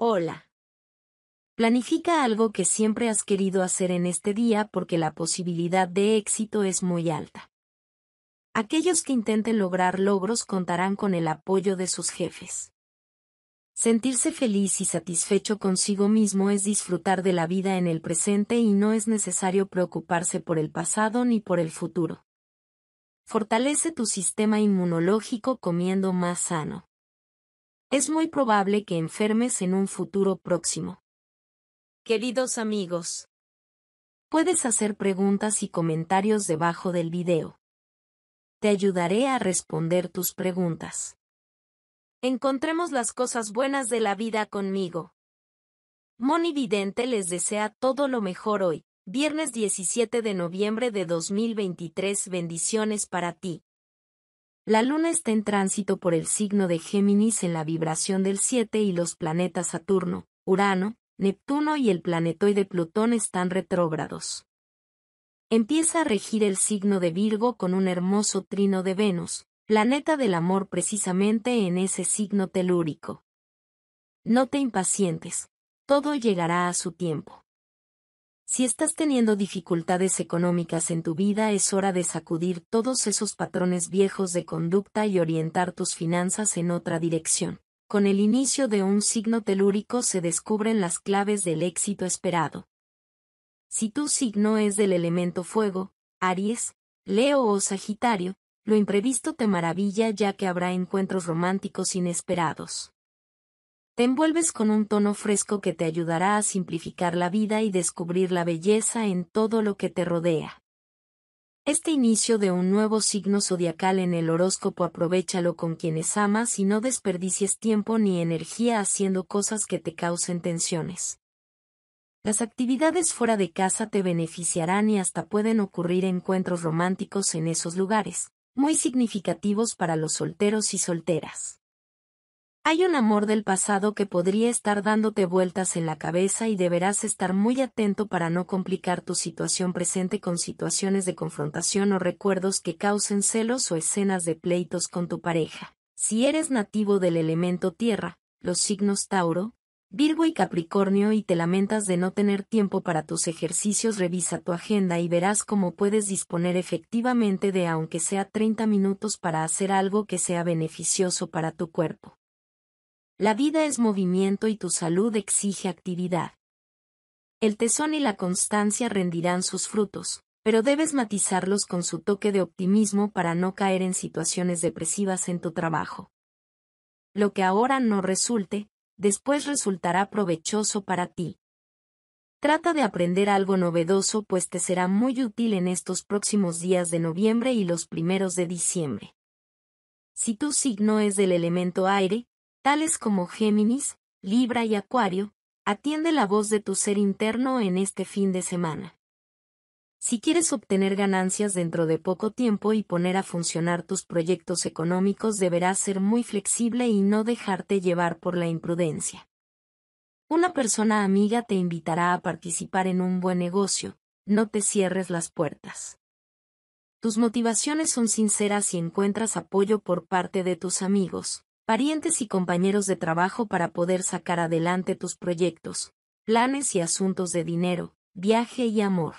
Hola. Planifica algo que siempre has querido hacer en este día porque la posibilidad de éxito es muy alta. Aquellos que intenten lograr logros contarán con el apoyo de sus jefes. Sentirse feliz y satisfecho consigo mismo es disfrutar de la vida en el presente y no es necesario preocuparse por el pasado ni por el futuro. Fortalece tu sistema inmunológico comiendo más sano. Es muy probable que enfermes en un futuro próximo. Queridos amigos, puedes hacer preguntas y comentarios debajo del video. Te ayudaré a responder tus preguntas. Encontremos las cosas buenas de la vida conmigo. Moni Vidente les desea todo lo mejor hoy, viernes 17 de noviembre de 2023. Bendiciones para ti. La Luna está en tránsito por el signo de Géminis en la vibración del 7 y los planetas Saturno, Urano, Neptuno y el planetoide Plutón están retrógrados. Empieza a regir el signo de Virgo con un hermoso trino de Venus, planeta del amor precisamente en ese signo telúrico. No te impacientes, todo llegará a su tiempo. Si estás teniendo dificultades económicas en tu vida es hora de sacudir todos esos patrones viejos de conducta y orientar tus finanzas en otra dirección. Con el inicio de un signo telúrico se descubren las claves del éxito esperado. Si tu signo es del elemento fuego, Aries, Leo o Sagitario, lo imprevisto te maravilla ya que habrá encuentros románticos inesperados. Te envuelves con un tono fresco que te ayudará a simplificar la vida y descubrir la belleza en todo lo que te rodea. Este inicio de un nuevo signo zodiacal en el horóscopo aprovechalo con quienes amas y no desperdicies tiempo ni energía haciendo cosas que te causen tensiones. Las actividades fuera de casa te beneficiarán y hasta pueden ocurrir encuentros románticos en esos lugares, muy significativos para los solteros y solteras. Hay un amor del pasado que podría estar dándote vueltas en la cabeza y deberás estar muy atento para no complicar tu situación presente con situaciones de confrontación o recuerdos que causen celos o escenas de pleitos con tu pareja. Si eres nativo del elemento tierra, los signos Tauro, Virgo y Capricornio y te lamentas de no tener tiempo para tus ejercicios, revisa tu agenda y verás cómo puedes disponer efectivamente de aunque sea 30 minutos para hacer algo que sea beneficioso para tu cuerpo. La vida es movimiento y tu salud exige actividad. El tesón y la constancia rendirán sus frutos, pero debes matizarlos con su toque de optimismo para no caer en situaciones depresivas en tu trabajo. Lo que ahora no resulte, después resultará provechoso para ti. Trata de aprender algo novedoso pues te será muy útil en estos próximos días de noviembre y los primeros de diciembre. Si tu signo es del elemento aire, tales como Géminis, Libra y Acuario, atiende la voz de tu ser interno en este fin de semana. Si quieres obtener ganancias dentro de poco tiempo y poner a funcionar tus proyectos económicos deberás ser muy flexible y no dejarte llevar por la imprudencia. Una persona amiga te invitará a participar en un buen negocio, no te cierres las puertas. Tus motivaciones son sinceras y encuentras apoyo por parte de tus amigos, parientes y compañeros de trabajo para poder sacar adelante tus proyectos, planes y asuntos de dinero, viaje y amor.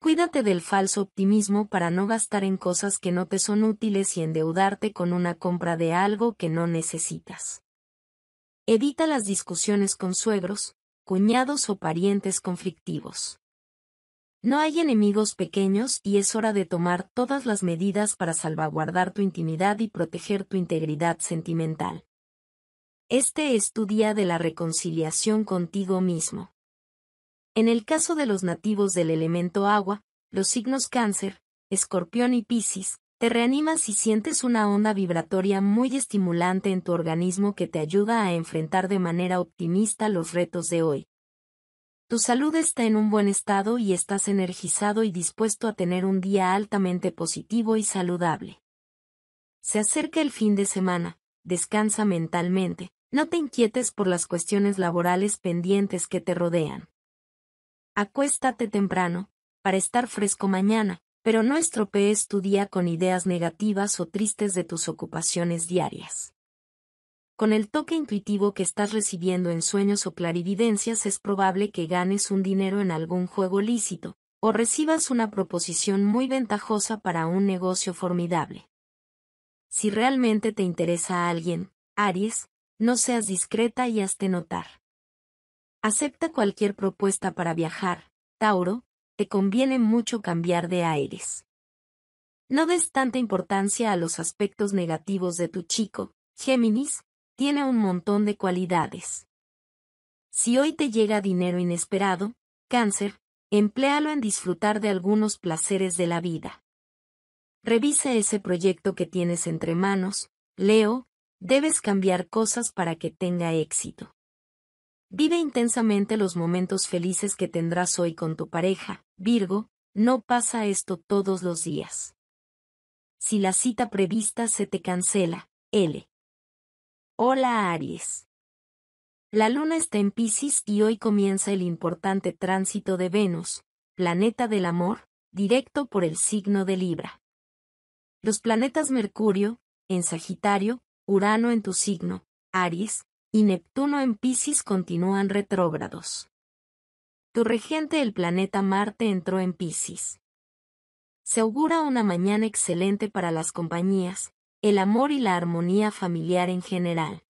Cuídate del falso optimismo para no gastar en cosas que no te son útiles y endeudarte con una compra de algo que no necesitas. Evita las discusiones con suegros, cuñados o parientes conflictivos. No hay enemigos pequeños y es hora de tomar todas las medidas para salvaguardar tu intimidad y proteger tu integridad sentimental. Este es tu día de la reconciliación contigo mismo. En el caso de los nativos del elemento agua, los signos cáncer, escorpión y piscis, te reanimas y sientes una onda vibratoria muy estimulante en tu organismo que te ayuda a enfrentar de manera optimista los retos de hoy. Tu salud está en un buen estado y estás energizado y dispuesto a tener un día altamente positivo y saludable. Se acerca el fin de semana, descansa mentalmente, no te inquietes por las cuestiones laborales pendientes que te rodean. Acuéstate temprano, para estar fresco mañana, pero no estropees tu día con ideas negativas o tristes de tus ocupaciones diarias. Con el toque intuitivo que estás recibiendo en sueños o clarividencias es probable que ganes un dinero en algún juego lícito, o recibas una proposición muy ventajosa para un negocio formidable. Si realmente te interesa a alguien, Aries, no seas discreta y hazte notar. Acepta cualquier propuesta para viajar, Tauro, te conviene mucho cambiar de aires. No des tanta importancia a los aspectos negativos de tu chico, Géminis, tiene un montón de cualidades. Si hoy te llega dinero inesperado, cáncer, empléalo en disfrutar de algunos placeres de la vida. Revisa ese proyecto que tienes entre manos, Leo, debes cambiar cosas para que tenga éxito. Vive intensamente los momentos felices que tendrás hoy con tu pareja, Virgo, no pasa esto todos los días. Si la cita prevista se te cancela, L. Hola Aries. La luna está en Pisces y hoy comienza el importante tránsito de Venus, planeta del amor, directo por el signo de Libra. Los planetas Mercurio, en Sagitario, Urano en tu signo, Aries, y Neptuno en Pisces continúan retrógrados. Tu regente el planeta Marte entró en Pisces. Se augura una mañana excelente para las compañías, el amor y la armonía familiar en general.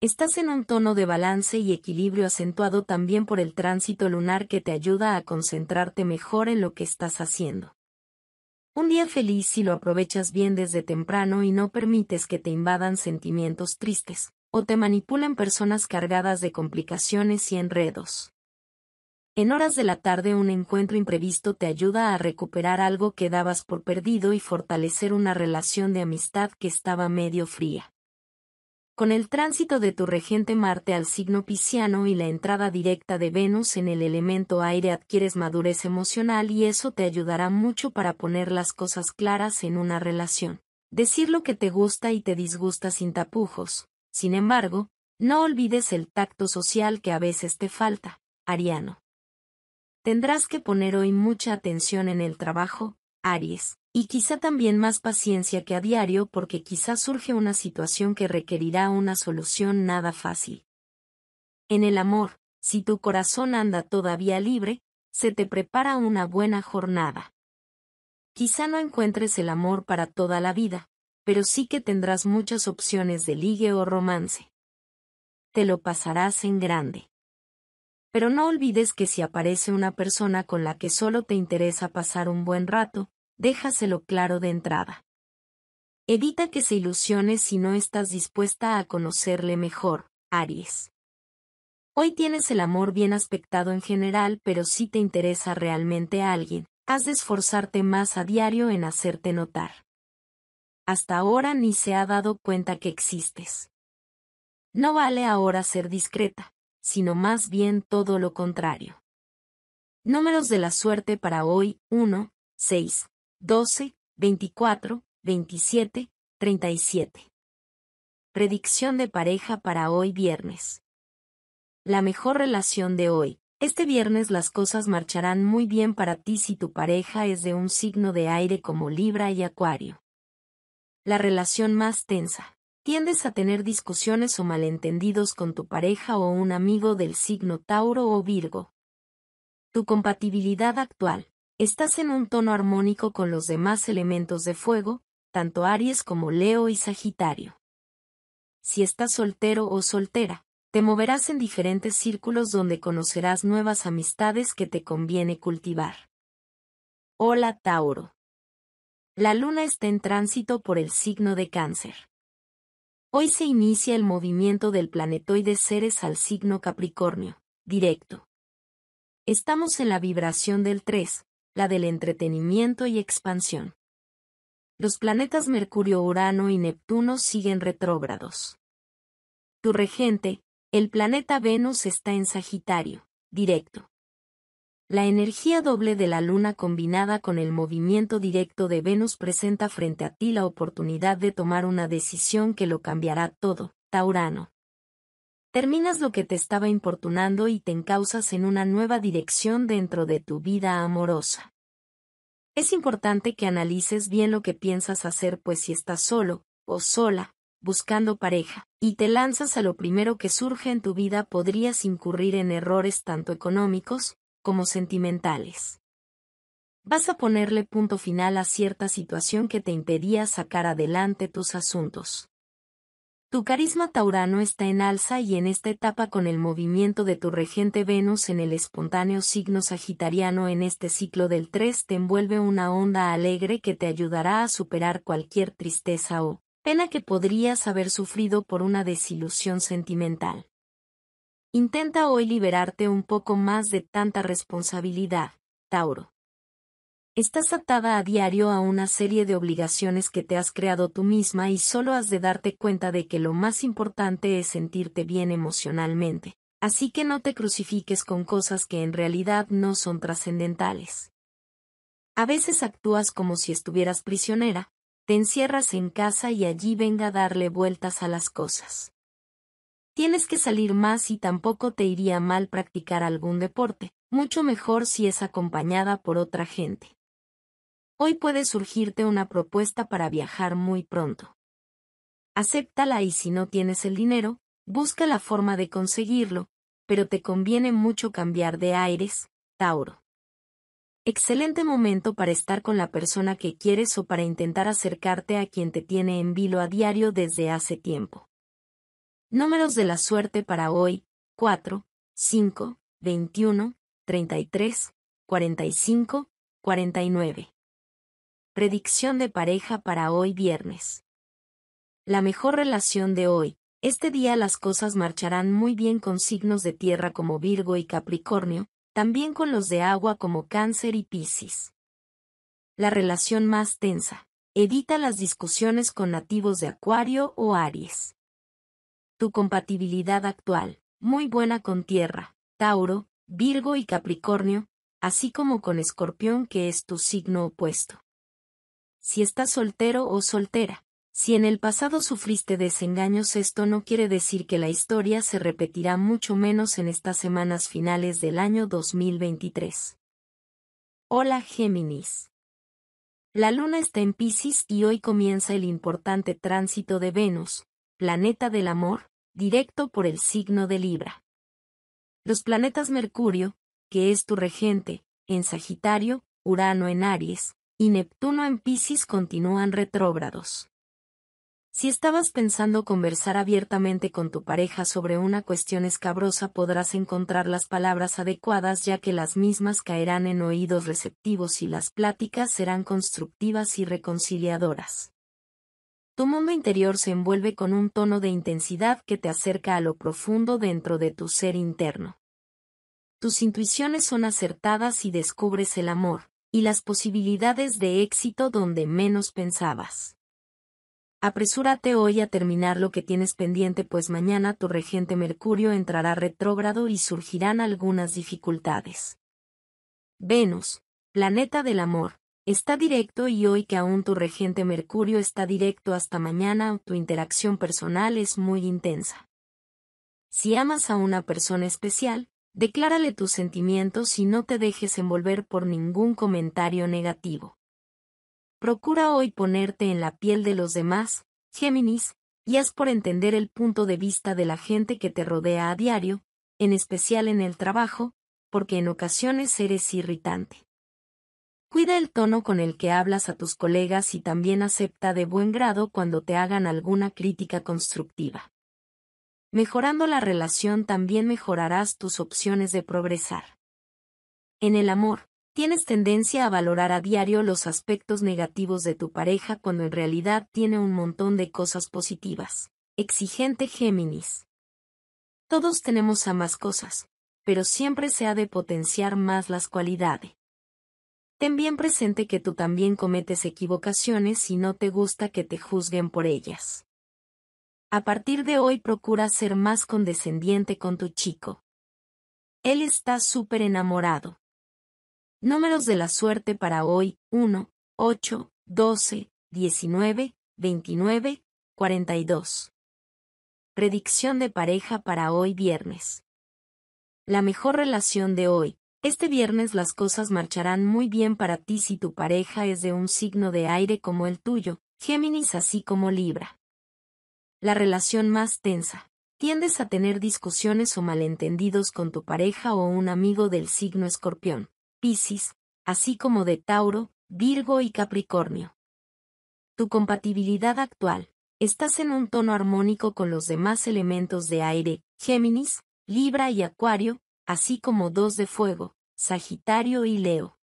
Estás en un tono de balance y equilibrio acentuado también por el tránsito lunar que te ayuda a concentrarte mejor en lo que estás haciendo. Un día feliz si lo aprovechas bien desde temprano y no permites que te invadan sentimientos tristes, o te manipulen personas cargadas de complicaciones y enredos. En horas de la tarde un encuentro imprevisto te ayuda a recuperar algo que dabas por perdido y fortalecer una relación de amistad que estaba medio fría. Con el tránsito de tu regente Marte al signo pisciano y la entrada directa de Venus en el elemento aire adquieres madurez emocional y eso te ayudará mucho para poner las cosas claras en una relación. Decir lo que te gusta y te disgusta sin tapujos. Sin embargo, no olvides el tacto social que a veces te falta. Ariano. Tendrás que poner hoy mucha atención en el trabajo, Aries, y quizá también más paciencia que a diario porque quizá surge una situación que requerirá una solución nada fácil. En el amor, si tu corazón anda todavía libre, se te prepara una buena jornada. Quizá no encuentres el amor para toda la vida, pero sí que tendrás muchas opciones de ligue o romance. Te lo pasarás en grande. Pero no olvides que si aparece una persona con la que solo te interesa pasar un buen rato, déjaselo claro de entrada. Evita que se ilusione si no estás dispuesta a conocerle mejor, Aries. Hoy tienes el amor bien aspectado en general, pero si te interesa realmente alguien, has de esforzarte más a diario en hacerte notar. Hasta ahora ni se ha dado cuenta que existes. No vale ahora ser discreta, sino más bien todo lo contrario. Números de la suerte para hoy 1, 6, 12, 24, 27, 37. Predicción de pareja para hoy viernes. La mejor relación de hoy. Este viernes las cosas marcharán muy bien para ti si tu pareja es de un signo de aire como Libra y Acuario. La relación más tensa tiendes a tener discusiones o malentendidos con tu pareja o un amigo del signo Tauro o Virgo. Tu compatibilidad actual. Estás en un tono armónico con los demás elementos de fuego, tanto Aries como Leo y Sagitario. Si estás soltero o soltera, te moverás en diferentes círculos donde conocerás nuevas amistades que te conviene cultivar. Hola Tauro. La luna está en tránsito por el signo de cáncer. Hoy se inicia el movimiento del planetoide Ceres al signo Capricornio, directo. Estamos en la vibración del 3, la del entretenimiento y expansión. Los planetas Mercurio, Urano y Neptuno siguen retrógrados. Tu regente, el planeta Venus está en Sagitario, directo. La energía doble de la Luna combinada con el movimiento directo de Venus presenta frente a ti la oportunidad de tomar una decisión que lo cambiará todo, Taurano. Terminas lo que te estaba importunando y te encauzas en una nueva dirección dentro de tu vida amorosa. Es importante que analices bien lo que piensas hacer pues si estás solo, o sola, buscando pareja, y te lanzas a lo primero que surge en tu vida podrías incurrir en errores tanto económicos, como sentimentales. Vas a ponerle punto final a cierta situación que te impedía sacar adelante tus asuntos. Tu carisma taurano está en alza y en esta etapa con el movimiento de tu regente Venus en el espontáneo signo sagitariano en este ciclo del 3 te envuelve una onda alegre que te ayudará a superar cualquier tristeza o pena que podrías haber sufrido por una desilusión sentimental. Intenta hoy liberarte un poco más de tanta responsabilidad, Tauro. Estás atada a diario a una serie de obligaciones que te has creado tú misma y solo has de darte cuenta de que lo más importante es sentirte bien emocionalmente, así que no te crucifiques con cosas que en realidad no son trascendentales. A veces actúas como si estuvieras prisionera, te encierras en casa y allí venga a darle vueltas a las cosas. Tienes que salir más y tampoco te iría mal practicar algún deporte, mucho mejor si es acompañada por otra gente. Hoy puede surgirte una propuesta para viajar muy pronto. Acéptala y si no tienes el dinero, busca la forma de conseguirlo, pero te conviene mucho cambiar de aires, Tauro. Excelente momento para estar con la persona que quieres o para intentar acercarte a quien te tiene en vilo a diario desde hace tiempo. Números de la suerte para hoy, 4, 5, 21, 33, 45, 49. Predicción de pareja para hoy viernes. La mejor relación de hoy. Este día las cosas marcharán muy bien con signos de tierra como Virgo y Capricornio, también con los de agua como Cáncer y Piscis. La relación más tensa. Evita las discusiones con nativos de Acuario o Aries. Tu compatibilidad actual, muy buena con Tierra, Tauro, Virgo y Capricornio, así como con Escorpión que es tu signo opuesto. Si estás soltero o soltera, si en el pasado sufriste desengaños esto no quiere decir que la historia se repetirá mucho menos en estas semanas finales del año 2023. Hola Géminis. La luna está en Pisces y hoy comienza el importante tránsito de Venus, planeta del amor, directo por el signo de Libra. Los planetas Mercurio, que es tu regente, en Sagitario, Urano en Aries, y Neptuno en Pisces continúan retrógrados. Si estabas pensando conversar abiertamente con tu pareja sobre una cuestión escabrosa podrás encontrar las palabras adecuadas ya que las mismas caerán en oídos receptivos y las pláticas serán constructivas y reconciliadoras. Tu mundo interior se envuelve con un tono de intensidad que te acerca a lo profundo dentro de tu ser interno. Tus intuiciones son acertadas y descubres el amor, y las posibilidades de éxito donde menos pensabas. Apresúrate hoy a terminar lo que tienes pendiente pues mañana tu regente Mercurio entrará retrógrado y surgirán algunas dificultades. Venus, planeta del amor, Está directo y hoy que aún tu regente Mercurio está directo hasta mañana, tu interacción personal es muy intensa. Si amas a una persona especial, declárale tus sentimientos y no te dejes envolver por ningún comentario negativo. Procura hoy ponerte en la piel de los demás, Géminis, y haz por entender el punto de vista de la gente que te rodea a diario, en especial en el trabajo, porque en ocasiones eres irritante. Cuida el tono con el que hablas a tus colegas y también acepta de buen grado cuando te hagan alguna crítica constructiva. Mejorando la relación también mejorarás tus opciones de progresar. En el amor, tienes tendencia a valorar a diario los aspectos negativos de tu pareja cuando en realidad tiene un montón de cosas positivas. Exigente Géminis. Todos tenemos ambas cosas, pero siempre se ha de potenciar más las cualidades Ten bien presente que tú también cometes equivocaciones y no te gusta que te juzguen por ellas. A partir de hoy procura ser más condescendiente con tu chico. Él está súper enamorado. Números de la suerte para hoy, 1, 8, 12, 19, 29, 42. Predicción de pareja para hoy viernes. La mejor relación de hoy, este viernes las cosas marcharán muy bien para ti si tu pareja es de un signo de aire como el tuyo, Géminis así como Libra. La relación más tensa. Tiendes a tener discusiones o malentendidos con tu pareja o un amigo del signo escorpión, Piscis, así como de Tauro, Virgo y Capricornio. Tu compatibilidad actual. Estás en un tono armónico con los demás elementos de aire, Géminis, Libra y Acuario, así como dos de fuego, Sagitario y Leo.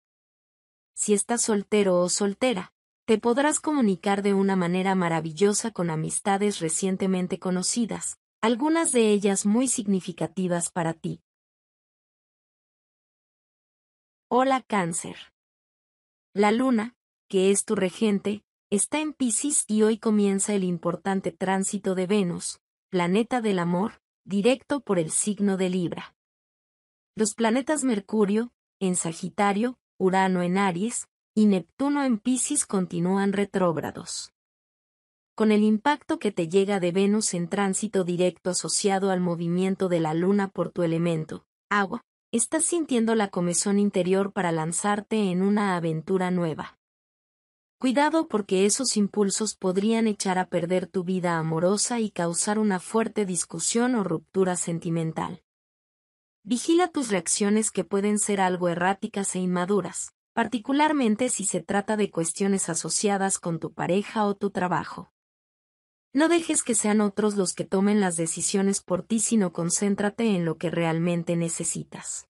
Si estás soltero o soltera, te podrás comunicar de una manera maravillosa con amistades recientemente conocidas, algunas de ellas muy significativas para ti. Hola Cáncer. La luna, que es tu regente, está en Pisces y hoy comienza el importante tránsito de Venus, planeta del amor, directo por el signo de Libra. Los planetas Mercurio, en Sagitario, Urano en Aries, y Neptuno en Pisces continúan retrógrados. Con el impacto que te llega de Venus en tránsito directo asociado al movimiento de la Luna por tu elemento, agua, estás sintiendo la comezón interior para lanzarte en una aventura nueva. Cuidado porque esos impulsos podrían echar a perder tu vida amorosa y causar una fuerte discusión o ruptura sentimental. Vigila tus reacciones que pueden ser algo erráticas e inmaduras, particularmente si se trata de cuestiones asociadas con tu pareja o tu trabajo. No dejes que sean otros los que tomen las decisiones por ti, sino concéntrate en lo que realmente necesitas.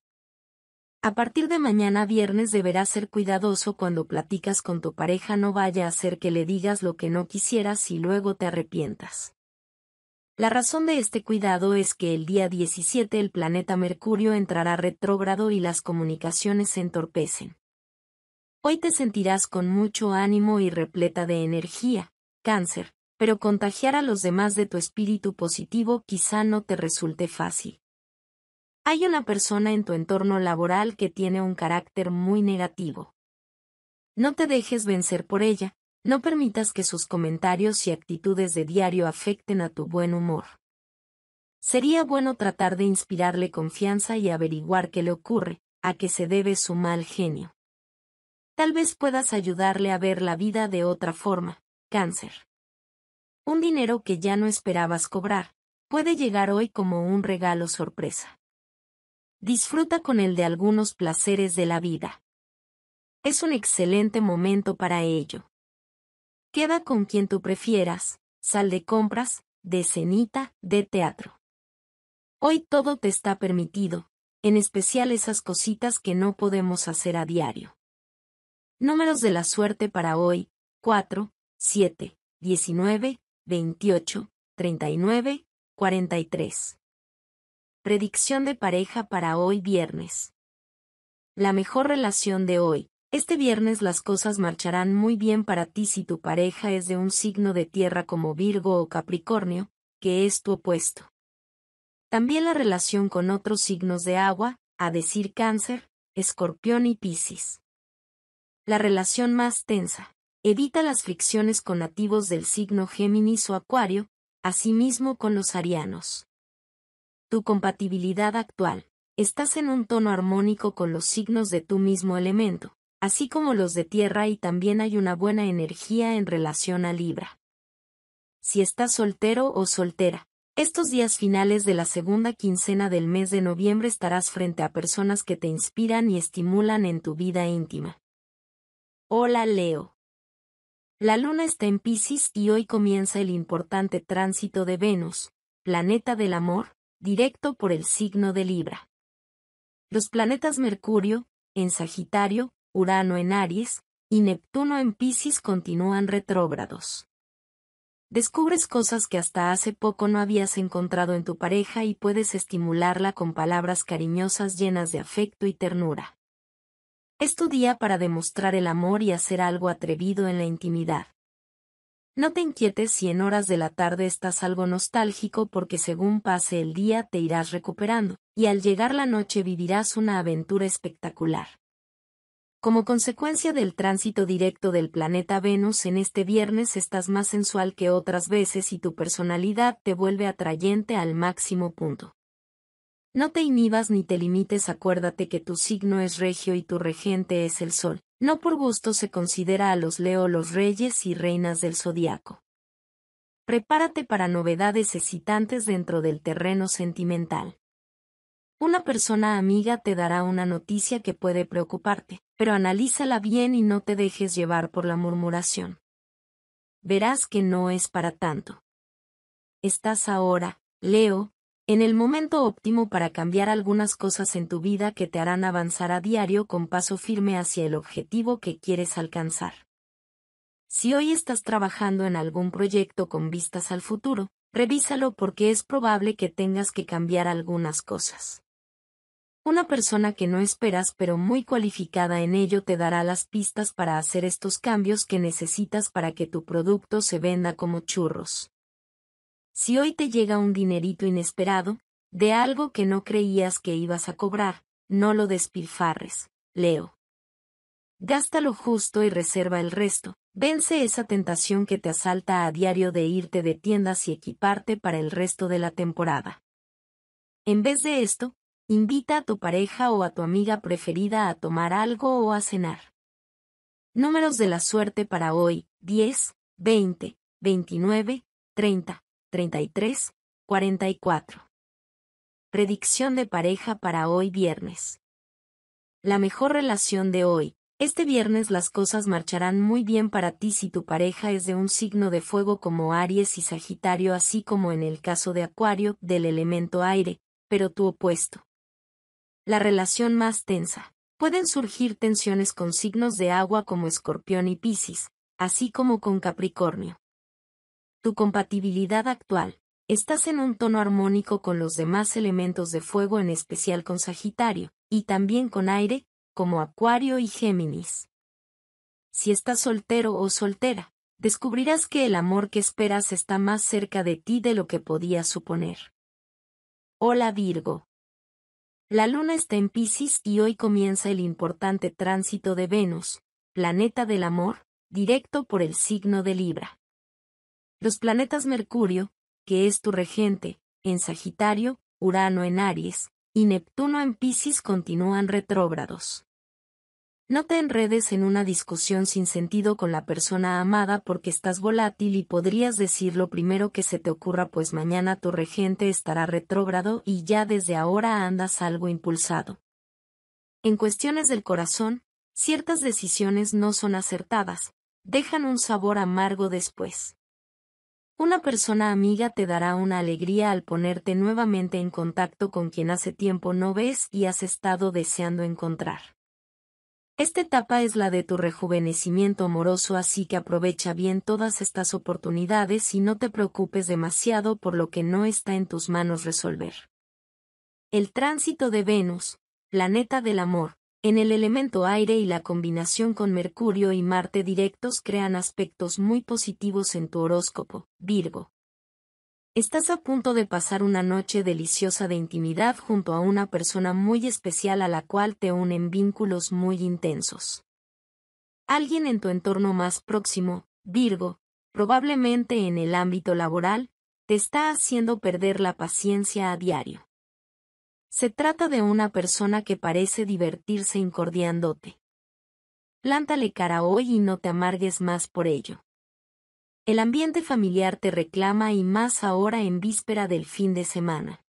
A partir de mañana viernes deberás ser cuidadoso cuando platicas con tu pareja, no vaya a ser que le digas lo que no quisieras y luego te arrepientas. La razón de este cuidado es que el día 17 el planeta Mercurio entrará retrógrado y las comunicaciones se entorpecen. Hoy te sentirás con mucho ánimo y repleta de energía, cáncer, pero contagiar a los demás de tu espíritu positivo quizá no te resulte fácil. Hay una persona en tu entorno laboral que tiene un carácter muy negativo. No te dejes vencer por ella, no permitas que sus comentarios y actitudes de diario afecten a tu buen humor. Sería bueno tratar de inspirarle confianza y averiguar qué le ocurre, a qué se debe su mal genio. Tal vez puedas ayudarle a ver la vida de otra forma. Cáncer. Un dinero que ya no esperabas cobrar, puede llegar hoy como un regalo sorpresa. Disfruta con el de algunos placeres de la vida. Es un excelente momento para ello. Queda con quien tú prefieras, sal de compras, de cenita, de teatro. Hoy todo te está permitido, en especial esas cositas que no podemos hacer a diario. Números de la suerte para hoy, 4, 7, 19, 28, 39, 43. Predicción de pareja para hoy viernes. La mejor relación de hoy, este viernes las cosas marcharán muy bien para ti si tu pareja es de un signo de tierra como Virgo o Capricornio, que es tu opuesto. También la relación con otros signos de agua, a decir cáncer, escorpión y piscis. La relación más tensa. Evita las fricciones con nativos del signo Géminis o Acuario, asimismo con los arianos. Tu compatibilidad actual. Estás en un tono armónico con los signos de tu mismo elemento así como los de tierra y también hay una buena energía en relación a Libra. Si estás soltero o soltera, estos días finales de la segunda quincena del mes de noviembre estarás frente a personas que te inspiran y estimulan en tu vida íntima. Hola Leo. La luna está en Pisces y hoy comienza el importante tránsito de Venus, planeta del amor, directo por el signo de Libra. Los planetas Mercurio, en Sagitario, Urano en Aries, y Neptuno en Pisces continúan retrógrados. Descubres cosas que hasta hace poco no habías encontrado en tu pareja y puedes estimularla con palabras cariñosas llenas de afecto y ternura. Es tu día para demostrar el amor y hacer algo atrevido en la intimidad. No te inquietes si en horas de la tarde estás algo nostálgico porque según pase el día te irás recuperando, y al llegar la noche vivirás una aventura espectacular. Como consecuencia del tránsito directo del planeta Venus en este viernes estás más sensual que otras veces y tu personalidad te vuelve atrayente al máximo punto. No te inhibas ni te limites, acuérdate que tu signo es regio y tu regente es el sol. No por gusto se considera a los Leo los reyes y reinas del zodiaco. Prepárate para novedades excitantes dentro del terreno sentimental. Una persona amiga te dará una noticia que puede preocuparte pero analízala bien y no te dejes llevar por la murmuración. Verás que no es para tanto. Estás ahora, Leo, en el momento óptimo para cambiar algunas cosas en tu vida que te harán avanzar a diario con paso firme hacia el objetivo que quieres alcanzar. Si hoy estás trabajando en algún proyecto con vistas al futuro, revísalo porque es probable que tengas que cambiar algunas cosas. Una persona que no esperas pero muy cualificada en ello te dará las pistas para hacer estos cambios que necesitas para que tu producto se venda como churros. Si hoy te llega un dinerito inesperado, de algo que no creías que ibas a cobrar, no lo despilfarres, Leo. Gasta lo justo y reserva el resto. Vence esa tentación que te asalta a diario de irte de tiendas y equiparte para el resto de la temporada. En vez de esto, Invita a tu pareja o a tu amiga preferida a tomar algo o a cenar. Números de la suerte para hoy, 10, 20, 29, 30, 33, 44. Predicción de pareja para hoy viernes. La mejor relación de hoy. Este viernes las cosas marcharán muy bien para ti si tu pareja es de un signo de fuego como Aries y Sagitario así como en el caso de Acuario, del elemento aire, pero tu opuesto, la relación más tensa. Pueden surgir tensiones con signos de agua como Escorpión y Piscis, así como con Capricornio. Tu compatibilidad actual. Estás en un tono armónico con los demás elementos de fuego, en especial con Sagitario, y también con aire, como Acuario y Géminis. Si estás soltero o soltera, descubrirás que el amor que esperas está más cerca de ti de lo que podías suponer. Hola Virgo la Luna está en Pisces y hoy comienza el importante tránsito de Venus, planeta del amor, directo por el signo de Libra. Los planetas Mercurio, que es tu regente, en Sagitario, Urano en Aries, y Neptuno en Pisces continúan retrógrados. No te enredes en una discusión sin sentido con la persona amada porque estás volátil y podrías decir lo primero que se te ocurra pues mañana tu regente estará retrógrado y ya desde ahora andas algo impulsado. En cuestiones del corazón, ciertas decisiones no son acertadas, dejan un sabor amargo después. Una persona amiga te dará una alegría al ponerte nuevamente en contacto con quien hace tiempo no ves y has estado deseando encontrar. Esta etapa es la de tu rejuvenecimiento amoroso así que aprovecha bien todas estas oportunidades y no te preocupes demasiado por lo que no está en tus manos resolver. El tránsito de Venus, planeta del amor, en el elemento aire y la combinación con Mercurio y Marte directos crean aspectos muy positivos en tu horóscopo, Virgo. Estás a punto de pasar una noche deliciosa de intimidad junto a una persona muy especial a la cual te unen vínculos muy intensos. Alguien en tu entorno más próximo, Virgo, probablemente en el ámbito laboral, te está haciendo perder la paciencia a diario. Se trata de una persona que parece divertirse incordiándote. Plántale cara hoy y no te amargues más por ello. El ambiente familiar te reclama y más ahora en víspera del fin de semana.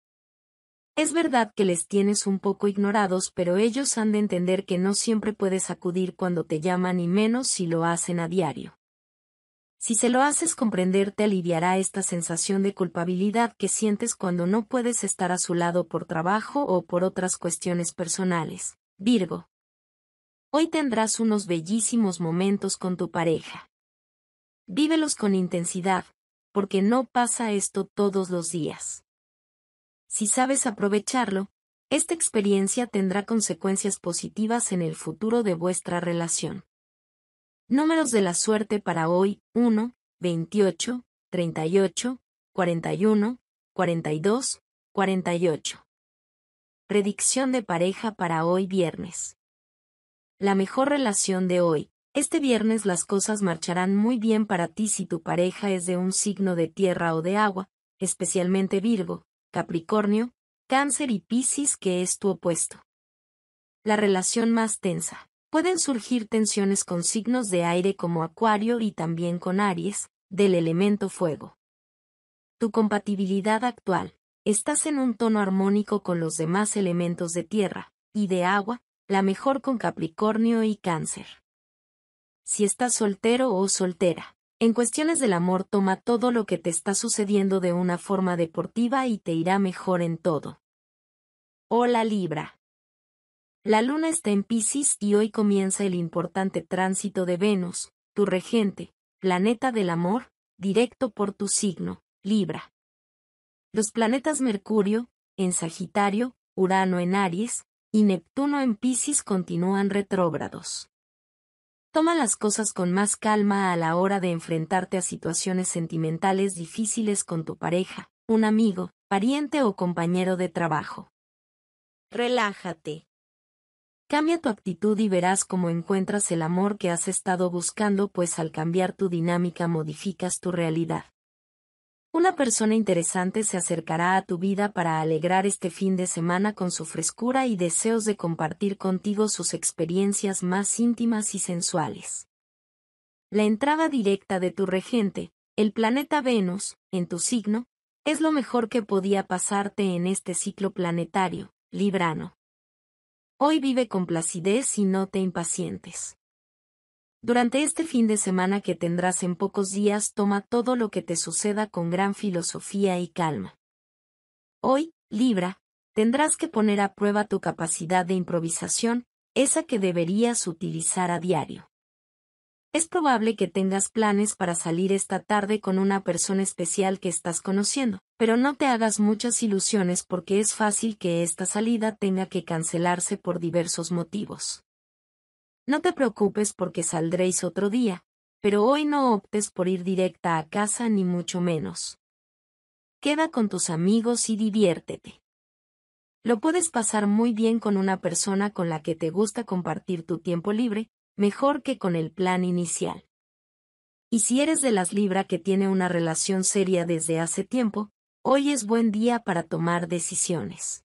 Es verdad que les tienes un poco ignorados, pero ellos han de entender que no siempre puedes acudir cuando te llaman y menos si lo hacen a diario. Si se lo haces comprender te aliviará esta sensación de culpabilidad que sientes cuando no puedes estar a su lado por trabajo o por otras cuestiones personales. Virgo. Hoy tendrás unos bellísimos momentos con tu pareja. Vívelos con intensidad, porque no pasa esto todos los días. Si sabes aprovecharlo, esta experiencia tendrá consecuencias positivas en el futuro de vuestra relación. Números de la suerte para hoy 1, 28, 38, 41, 42, 48. Predicción de pareja para hoy viernes. La mejor relación de hoy, este viernes las cosas marcharán muy bien para ti si tu pareja es de un signo de tierra o de agua, especialmente Virgo, Capricornio, Cáncer y Piscis que es tu opuesto. La relación más tensa. Pueden surgir tensiones con signos de aire como Acuario y también con Aries, del elemento fuego. Tu compatibilidad actual. Estás en un tono armónico con los demás elementos de tierra, y de agua, la mejor con Capricornio y Cáncer si estás soltero o soltera. En cuestiones del amor toma todo lo que te está sucediendo de una forma deportiva y te irá mejor en todo. Hola Libra. La luna está en Pisces y hoy comienza el importante tránsito de Venus, tu regente, planeta del amor, directo por tu signo, Libra. Los planetas Mercurio, en Sagitario, Urano en Aries, y Neptuno en Pisces continúan retrógrados. Toma las cosas con más calma a la hora de enfrentarte a situaciones sentimentales difíciles con tu pareja, un amigo, pariente o compañero de trabajo. Relájate. Cambia tu actitud y verás cómo encuentras el amor que has estado buscando, pues al cambiar tu dinámica modificas tu realidad. Una persona interesante se acercará a tu vida para alegrar este fin de semana con su frescura y deseos de compartir contigo sus experiencias más íntimas y sensuales. La entrada directa de tu regente, el planeta Venus, en tu signo, es lo mejor que podía pasarte en este ciclo planetario, Librano. Hoy vive con placidez y no te impacientes. Durante este fin de semana que tendrás en pocos días, toma todo lo que te suceda con gran filosofía y calma. Hoy, Libra, tendrás que poner a prueba tu capacidad de improvisación, esa que deberías utilizar a diario. Es probable que tengas planes para salir esta tarde con una persona especial que estás conociendo, pero no te hagas muchas ilusiones porque es fácil que esta salida tenga que cancelarse por diversos motivos. No te preocupes porque saldréis otro día, pero hoy no optes por ir directa a casa ni mucho menos. Queda con tus amigos y diviértete. Lo puedes pasar muy bien con una persona con la que te gusta compartir tu tiempo libre, mejor que con el plan inicial. Y si eres de las Libra que tiene una relación seria desde hace tiempo, hoy es buen día para tomar decisiones.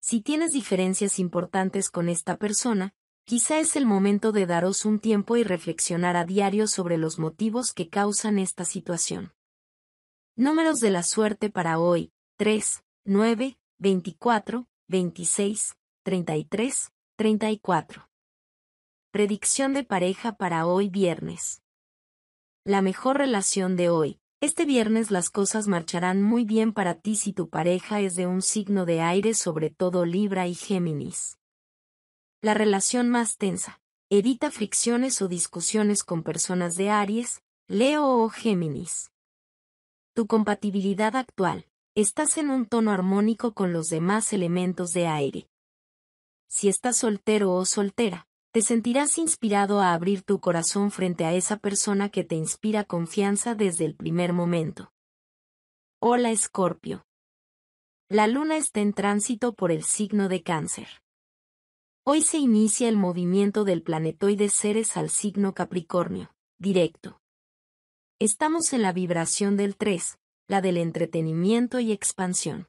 Si tienes diferencias importantes con esta persona, Quizá es el momento de daros un tiempo y reflexionar a diario sobre los motivos que causan esta situación. Números de la suerte para hoy, 3, 9, 24, 26, 33, 34. Predicción de pareja para hoy viernes. La mejor relación de hoy. Este viernes las cosas marcharán muy bien para ti si tu pareja es de un signo de aire sobre todo Libra y Géminis la relación más tensa. Evita fricciones o discusiones con personas de Aries, Leo o Géminis. Tu compatibilidad actual. Estás en un tono armónico con los demás elementos de aire. Si estás soltero o soltera, te sentirás inspirado a abrir tu corazón frente a esa persona que te inspira confianza desde el primer momento. Hola Escorpio. La luna está en tránsito por el signo de cáncer. Hoy se inicia el movimiento del planetoide Ceres al signo Capricornio, directo. Estamos en la vibración del 3, la del entretenimiento y expansión.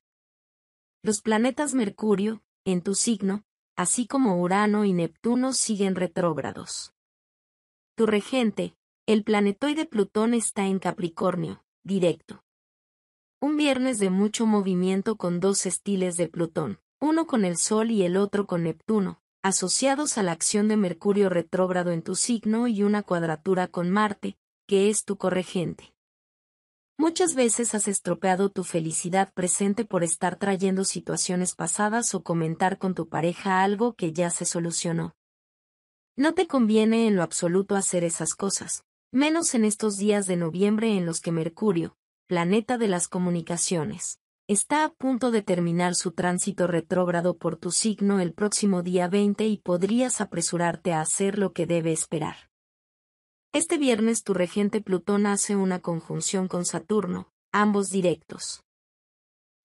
Los planetas Mercurio, en tu signo, así como Urano y Neptuno siguen retrógrados. Tu regente, el planetoide Plutón está en Capricornio, directo. Un viernes de mucho movimiento con dos estiles de Plutón, uno con el Sol y el otro con Neptuno, asociados a la acción de Mercurio retrógrado en tu signo y una cuadratura con Marte, que es tu corregente. Muchas veces has estropeado tu felicidad presente por estar trayendo situaciones pasadas o comentar con tu pareja algo que ya se solucionó. No te conviene en lo absoluto hacer esas cosas, menos en estos días de noviembre en los que Mercurio, planeta de las comunicaciones, está a punto de terminar su tránsito retrógrado por tu signo el próximo día 20 y podrías apresurarte a hacer lo que debe esperar. Este viernes tu regente Plutón hace una conjunción con Saturno, ambos directos.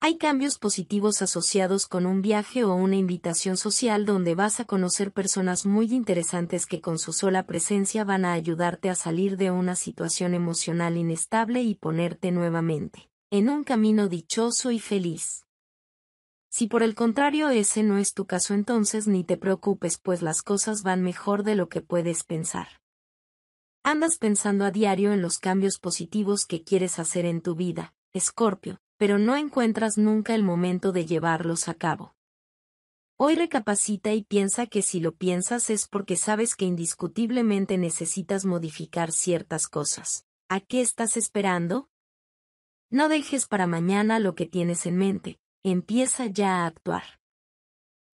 Hay cambios positivos asociados con un viaje o una invitación social donde vas a conocer personas muy interesantes que con su sola presencia van a ayudarte a salir de una situación emocional inestable y ponerte nuevamente en un camino dichoso y feliz. Si por el contrario ese no es tu caso entonces ni te preocupes pues las cosas van mejor de lo que puedes pensar. Andas pensando a diario en los cambios positivos que quieres hacer en tu vida, Escorpio, pero no encuentras nunca el momento de llevarlos a cabo. Hoy recapacita y piensa que si lo piensas es porque sabes que indiscutiblemente necesitas modificar ciertas cosas. ¿A qué estás esperando? No dejes para mañana lo que tienes en mente, empieza ya a actuar.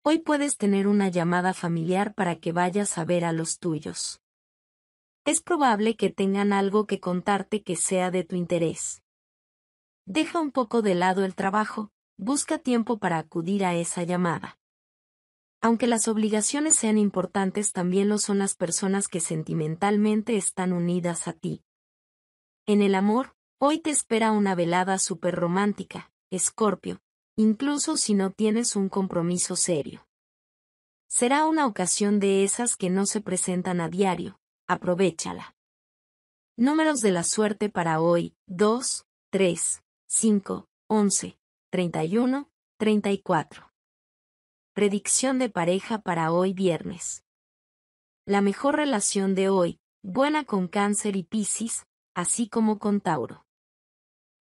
Hoy puedes tener una llamada familiar para que vayas a ver a los tuyos. Es probable que tengan algo que contarte que sea de tu interés. Deja un poco de lado el trabajo, busca tiempo para acudir a esa llamada. Aunque las obligaciones sean importantes, también lo son las personas que sentimentalmente están unidas a ti. En el amor, Hoy te espera una velada súper romántica, Escorpio, incluso si no tienes un compromiso serio. Será una ocasión de esas que no se presentan a diario, aprovechala. Números de la suerte para hoy, 2, 3, 5, 11, 31, 34. Predicción de pareja para hoy viernes. La mejor relación de hoy, buena con cáncer y piscis, así como con Tauro.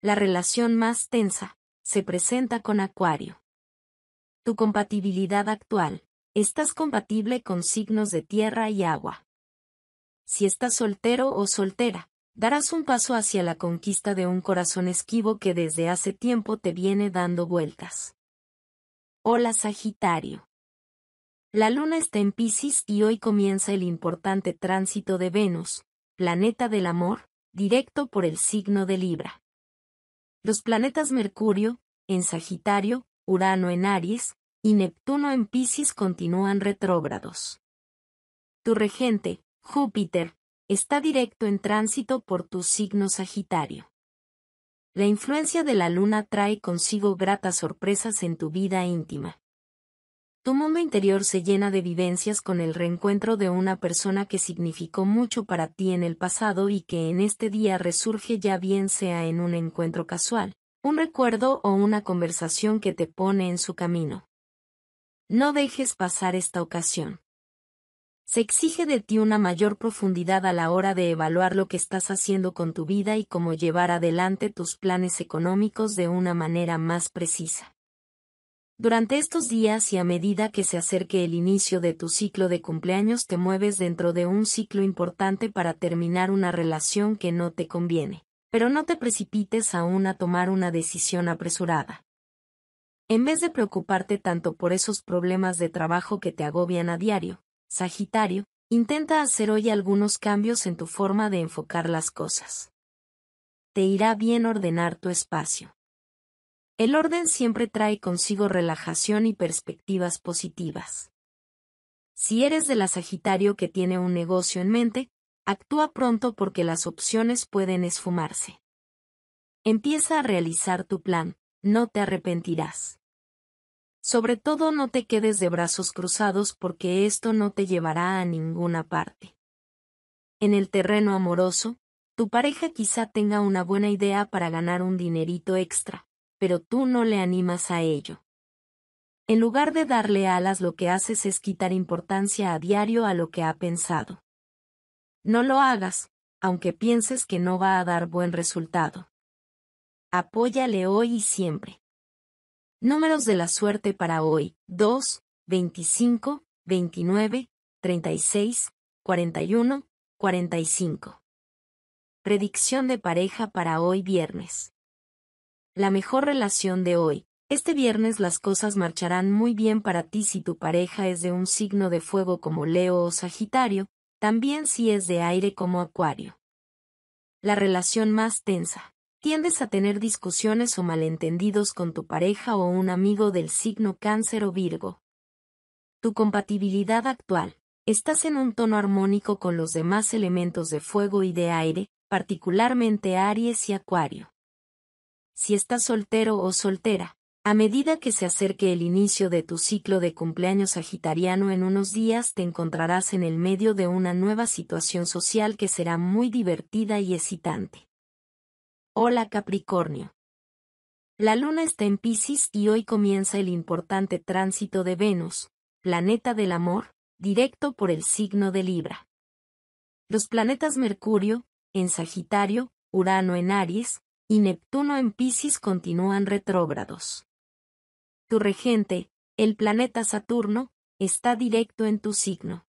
La relación más tensa se presenta con Acuario. Tu compatibilidad actual. Estás compatible con signos de tierra y agua. Si estás soltero o soltera, darás un paso hacia la conquista de un corazón esquivo que desde hace tiempo te viene dando vueltas. Hola Sagitario. La luna está en Pisces y hoy comienza el importante tránsito de Venus, planeta del amor, directo por el signo de Libra. Los planetas Mercurio, en Sagitario, Urano en Aries, y Neptuno en Pisces continúan retrógrados. Tu regente, Júpiter, está directo en tránsito por tu signo Sagitario. La influencia de la luna trae consigo gratas sorpresas en tu vida íntima. Tu mundo interior se llena de vivencias con el reencuentro de una persona que significó mucho para ti en el pasado y que en este día resurge ya bien sea en un encuentro casual, un recuerdo o una conversación que te pone en su camino. No dejes pasar esta ocasión. Se exige de ti una mayor profundidad a la hora de evaluar lo que estás haciendo con tu vida y cómo llevar adelante tus planes económicos de una manera más precisa. Durante estos días y a medida que se acerque el inicio de tu ciclo de cumpleaños te mueves dentro de un ciclo importante para terminar una relación que no te conviene, pero no te precipites aún a tomar una decisión apresurada. En vez de preocuparte tanto por esos problemas de trabajo que te agobian a diario, Sagitario, intenta hacer hoy algunos cambios en tu forma de enfocar las cosas. Te irá bien ordenar tu espacio. El orden siempre trae consigo relajación y perspectivas positivas. Si eres de la Sagitario que tiene un negocio en mente, actúa pronto porque las opciones pueden esfumarse. Empieza a realizar tu plan, no te arrepentirás. Sobre todo no te quedes de brazos cruzados porque esto no te llevará a ninguna parte. En el terreno amoroso, tu pareja quizá tenga una buena idea para ganar un dinerito extra, pero tú no le animas a ello. En lugar de darle alas lo que haces es quitar importancia a diario a lo que ha pensado. No lo hagas, aunque pienses que no va a dar buen resultado. Apóyale hoy y siempre. Números de la suerte para hoy, 2, 25, 29, 36, 41, 45. Predicción de pareja para hoy viernes la mejor relación de hoy. Este viernes las cosas marcharán muy bien para ti si tu pareja es de un signo de fuego como Leo o Sagitario, también si es de aire como Acuario. La relación más tensa. Tiendes a tener discusiones o malentendidos con tu pareja o un amigo del signo cáncer o Virgo. Tu compatibilidad actual. Estás en un tono armónico con los demás elementos de fuego y de aire, particularmente Aries y Acuario si estás soltero o soltera. A medida que se acerque el inicio de tu ciclo de cumpleaños sagitariano en unos días te encontrarás en el medio de una nueva situación social que será muy divertida y excitante. Hola Capricornio. La luna está en Pisces y hoy comienza el importante tránsito de Venus, planeta del amor, directo por el signo de Libra. Los planetas Mercurio, en Sagitario, Urano en Aries, y Neptuno en Pisces continúan retrógrados. Tu regente, el planeta Saturno, está directo en tu signo.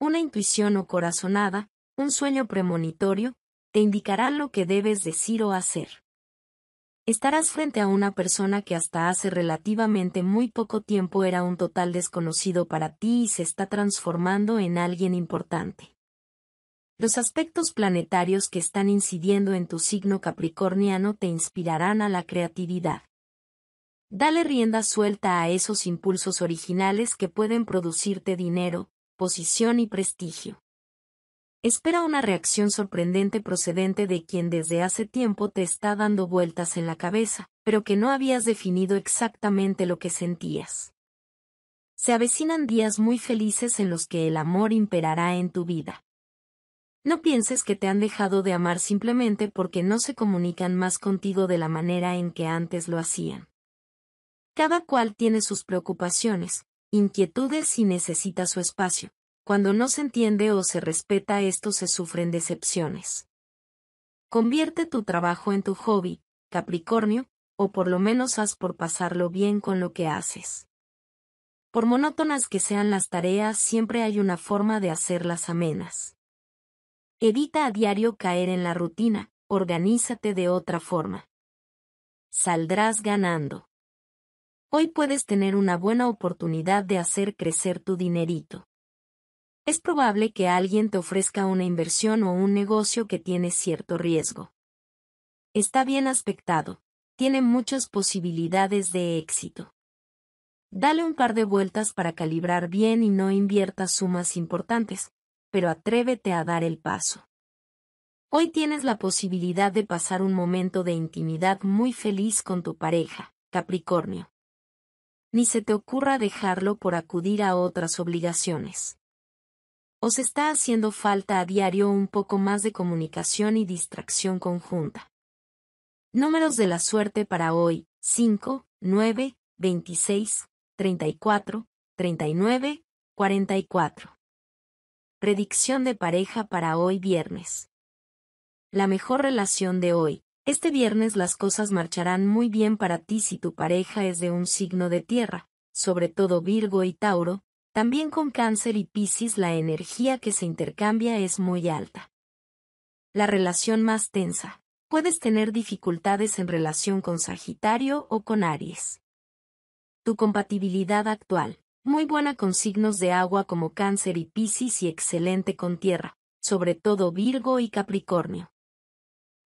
Una intuición o corazonada, un sueño premonitorio, te indicará lo que debes decir o hacer. Estarás frente a una persona que hasta hace relativamente muy poco tiempo era un total desconocido para ti y se está transformando en alguien importante. Los aspectos planetarios que están incidiendo en tu signo capricorniano te inspirarán a la creatividad. Dale rienda suelta a esos impulsos originales que pueden producirte dinero, posición y prestigio. Espera una reacción sorprendente procedente de quien desde hace tiempo te está dando vueltas en la cabeza, pero que no habías definido exactamente lo que sentías. Se avecinan días muy felices en los que el amor imperará en tu vida. No pienses que te han dejado de amar simplemente porque no se comunican más contigo de la manera en que antes lo hacían. Cada cual tiene sus preocupaciones, inquietudes y necesita su espacio. Cuando no se entiende o se respeta esto se sufren decepciones. Convierte tu trabajo en tu hobby, Capricornio, o por lo menos haz por pasarlo bien con lo que haces. Por monótonas que sean las tareas siempre hay una forma de hacerlas amenas. Evita a diario caer en la rutina, organízate de otra forma. Saldrás ganando. Hoy puedes tener una buena oportunidad de hacer crecer tu dinerito. Es probable que alguien te ofrezca una inversión o un negocio que tiene cierto riesgo. Está bien aspectado, tiene muchas posibilidades de éxito. Dale un par de vueltas para calibrar bien y no inviertas sumas importantes, pero atrévete a dar el paso. Hoy tienes la posibilidad de pasar un momento de intimidad muy feliz con tu pareja, Capricornio. Ni se te ocurra dejarlo por acudir a otras obligaciones. Os está haciendo falta a diario un poco más de comunicación y distracción conjunta. Números de la suerte para hoy, 5, 9, 26, 34, 39, 44. Predicción de pareja para hoy viernes. La mejor relación de hoy. Este viernes las cosas marcharán muy bien para ti si tu pareja es de un signo de tierra, sobre todo Virgo y Tauro, también con Cáncer y Piscis la energía que se intercambia es muy alta. La relación más tensa. Puedes tener dificultades en relación con Sagitario o con Aries. Tu compatibilidad actual. Muy buena con signos de agua como cáncer y piscis y excelente con tierra, sobre todo Virgo y Capricornio.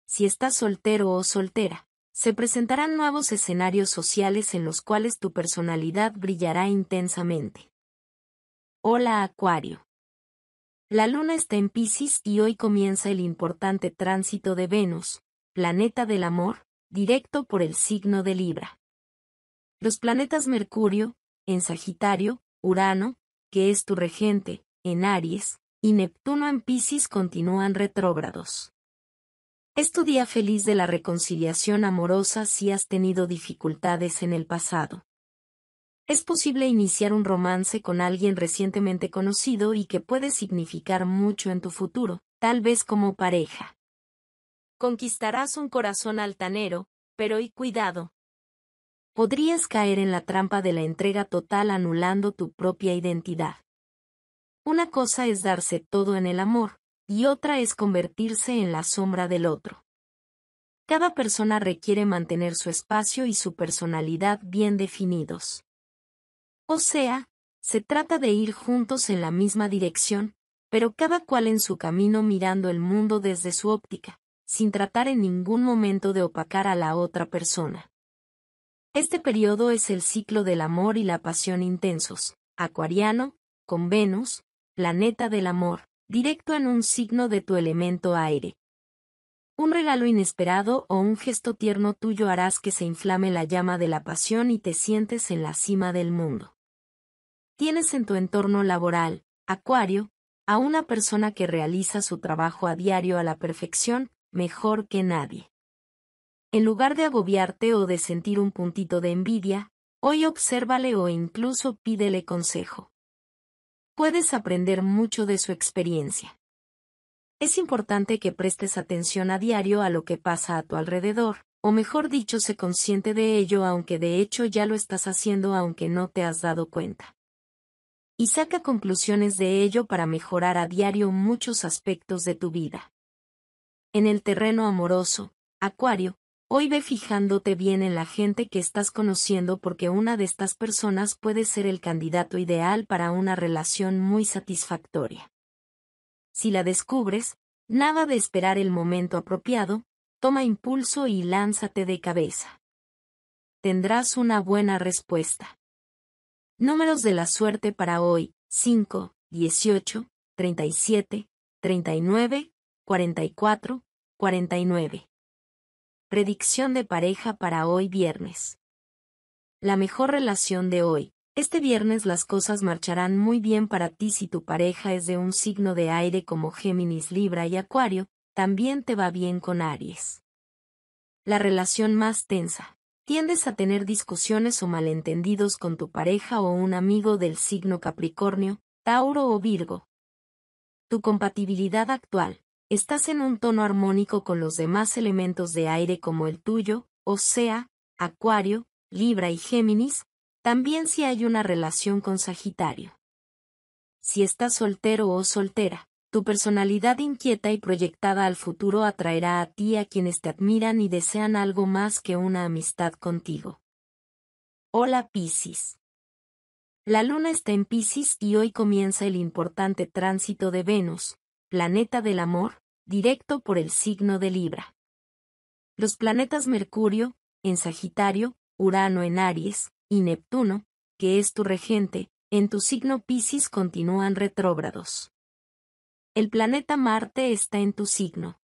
Si estás soltero o soltera, se presentarán nuevos escenarios sociales en los cuales tu personalidad brillará intensamente. Hola Acuario. La luna está en piscis y hoy comienza el importante tránsito de Venus, planeta del amor, directo por el signo de Libra. Los planetas Mercurio, en Sagitario, Urano, que es tu regente, en Aries, y Neptuno en Pisces continúan retrógrados. Es tu día feliz de la reconciliación amorosa si has tenido dificultades en el pasado. Es posible iniciar un romance con alguien recientemente conocido y que puede significar mucho en tu futuro, tal vez como pareja. Conquistarás un corazón altanero, pero y cuidado, podrías caer en la trampa de la entrega total anulando tu propia identidad. Una cosa es darse todo en el amor, y otra es convertirse en la sombra del otro. Cada persona requiere mantener su espacio y su personalidad bien definidos. O sea, se trata de ir juntos en la misma dirección, pero cada cual en su camino mirando el mundo desde su óptica, sin tratar en ningún momento de opacar a la otra persona. Este periodo es el ciclo del amor y la pasión intensos, acuariano, con Venus, planeta del amor, directo en un signo de tu elemento aire. Un regalo inesperado o un gesto tierno tuyo harás que se inflame la llama de la pasión y te sientes en la cima del mundo. Tienes en tu entorno laboral, Acuario, a una persona que realiza su trabajo a diario a la perfección, mejor que nadie. En lugar de agobiarte o de sentir un puntito de envidia, hoy obsérvale o incluso pídele consejo. Puedes aprender mucho de su experiencia. Es importante que prestes atención a diario a lo que pasa a tu alrededor, o mejor dicho, se consciente de ello aunque de hecho ya lo estás haciendo aunque no te has dado cuenta. Y saca conclusiones de ello para mejorar a diario muchos aspectos de tu vida. En el terreno amoroso, Acuario, Hoy ve fijándote bien en la gente que estás conociendo porque una de estas personas puede ser el candidato ideal para una relación muy satisfactoria. Si la descubres, nada de esperar el momento apropiado, toma impulso y lánzate de cabeza. Tendrás una buena respuesta. Números de la suerte para hoy, 5, 18, 37, 39, 44, 49. Predicción de pareja para hoy viernes. La mejor relación de hoy. Este viernes las cosas marcharán muy bien para ti si tu pareja es de un signo de aire como Géminis, Libra y Acuario, también te va bien con Aries. La relación más tensa. Tiendes a tener discusiones o malentendidos con tu pareja o un amigo del signo Capricornio, Tauro o Virgo. Tu compatibilidad actual estás en un tono armónico con los demás elementos de aire como el tuyo, o sea, Acuario, Libra y Géminis, también si hay una relación con Sagitario. Si estás soltero o soltera, tu personalidad inquieta y proyectada al futuro atraerá a ti a quienes te admiran y desean algo más que una amistad contigo. Hola Piscis. La luna está en Piscis y hoy comienza el importante tránsito de Venus, planeta del amor, directo por el signo de Libra. Los planetas Mercurio, en Sagitario, Urano en Aries, y Neptuno, que es tu regente, en tu signo Piscis continúan retrógrados. El planeta Marte está en tu signo.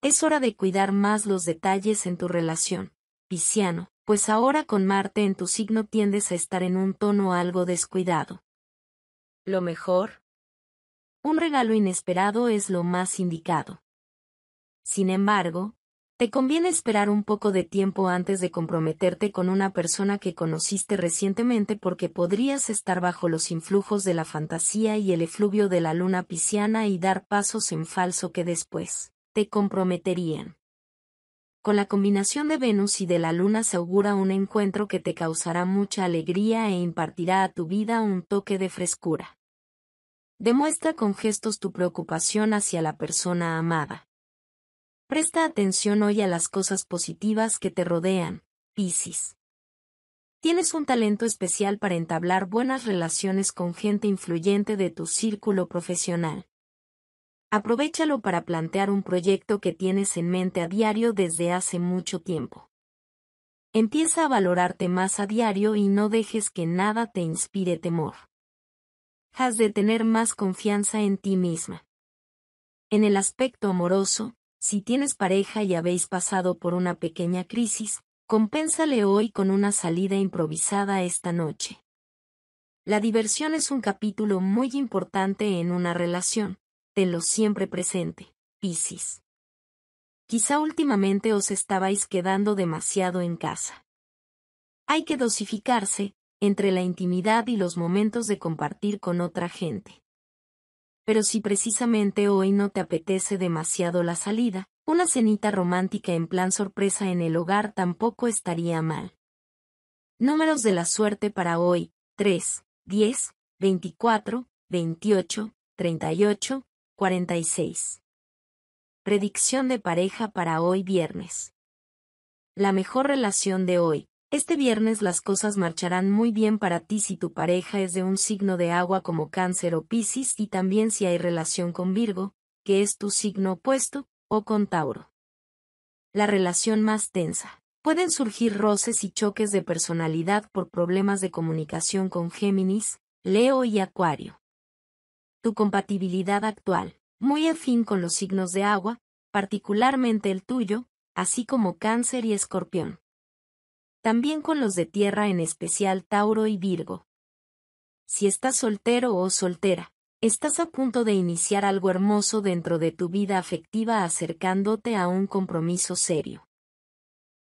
Es hora de cuidar más los detalles en tu relación, Pisciano, pues ahora con Marte en tu signo tiendes a estar en un tono algo descuidado. Lo mejor, un regalo inesperado es lo más indicado. Sin embargo, te conviene esperar un poco de tiempo antes de comprometerte con una persona que conociste recientemente porque podrías estar bajo los influjos de la fantasía y el efluvio de la luna pisciana y dar pasos en falso que después te comprometerían. Con la combinación de Venus y de la luna se augura un encuentro que te causará mucha alegría e impartirá a tu vida un toque de frescura. Demuestra con gestos tu preocupación hacia la persona amada. Presta atención hoy a las cosas positivas que te rodean, Piscis. Tienes un talento especial para entablar buenas relaciones con gente influyente de tu círculo profesional. Aprovechalo para plantear un proyecto que tienes en mente a diario desde hace mucho tiempo. Empieza a valorarte más a diario y no dejes que nada te inspire temor de tener más confianza en ti misma. En el aspecto amoroso, si tienes pareja y habéis pasado por una pequeña crisis, compénsale hoy con una salida improvisada esta noche. La diversión es un capítulo muy importante en una relación, tenlo siempre presente, Piscis. Quizá últimamente os estabais quedando demasiado en casa. Hay que dosificarse, entre la intimidad y los momentos de compartir con otra gente. Pero si precisamente hoy no te apetece demasiado la salida, una cenita romántica en plan sorpresa en el hogar tampoco estaría mal. Números de la suerte para hoy, 3, 10, 24, 28, 38, 46. Predicción de pareja para hoy viernes. La mejor relación de hoy, este viernes las cosas marcharán muy bien para ti si tu pareja es de un signo de agua como cáncer o piscis y también si hay relación con Virgo, que es tu signo opuesto, o con Tauro. La relación más tensa. Pueden surgir roces y choques de personalidad por problemas de comunicación con Géminis, Leo y Acuario. Tu compatibilidad actual, muy afín con los signos de agua, particularmente el tuyo, así como Cáncer y Escorpión también con los de tierra en especial Tauro y Virgo. Si estás soltero o soltera, estás a punto de iniciar algo hermoso dentro de tu vida afectiva acercándote a un compromiso serio.